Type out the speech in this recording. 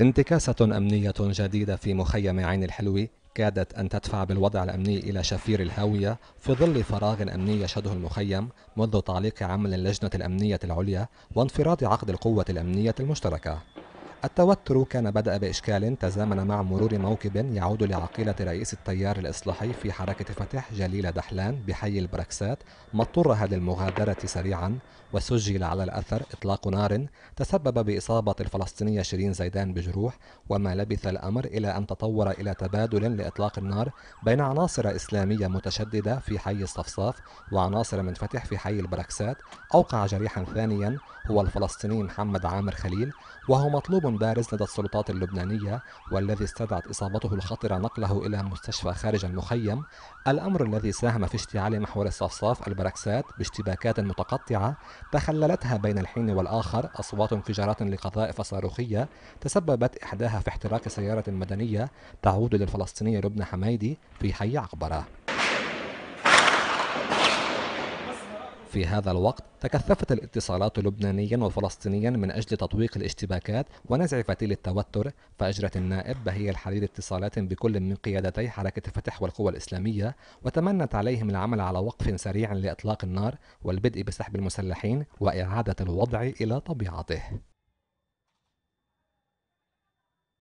انتكاسة أمنية جديدة في مخيم عين الحلوي كادت أن تدفع بالوضع الأمني إلى شفير الهاوية في ظل فراغ أمني يشهده المخيم منذ تعليق عمل اللجنة الأمنية العليا وانفراد عقد القوة الأمنية المشتركة التوتر كان بدأ بإشكال تزامن مع مرور موكب يعود لعقيلة رئيس التيار الإصلاحي في حركة فتح جليل دحلان بحي البركسات مضطرها للمغادرة سريعا وسجل على الأثر إطلاق نار تسبب بإصابة الفلسطينية شيرين زيدان بجروح وما لبث الأمر إلى أن تطور إلى تبادل لإطلاق النار بين عناصر إسلامية متشددة في حي الصفصاف وعناصر من فتح في حي البركسات أوقع جريحا ثانيا هو الفلسطيني محمد عامر خليل وهو مطلوب بارز لدى السلطات اللبنانية والذي استدعت إصابته الخطرة نقله إلى مستشفى خارج المخيم الأمر الذي ساهم في اشتعال محور الصفصاف البركسات باشتباكات متقطعة تخللتها بين الحين والآخر أصوات انفجارات لقذائف صاروخية تسببت إحداها في احتراق سيارة مدنية تعود للفلسطيني لبنى حميدي في حي عقبره في هذا الوقت تكثفت الاتصالات لبنانيا وفلسطينيا من أجل تطويق الاشتباكات ونزع فتيل التوتر فأجرت النائب بهي الحرير اتصالات بكل من قيادتي حركة فتح والقوى الإسلامية وتمنت عليهم العمل على وقف سريع لإطلاق النار والبدء بسحب المسلحين وإعادة الوضع إلى طبيعته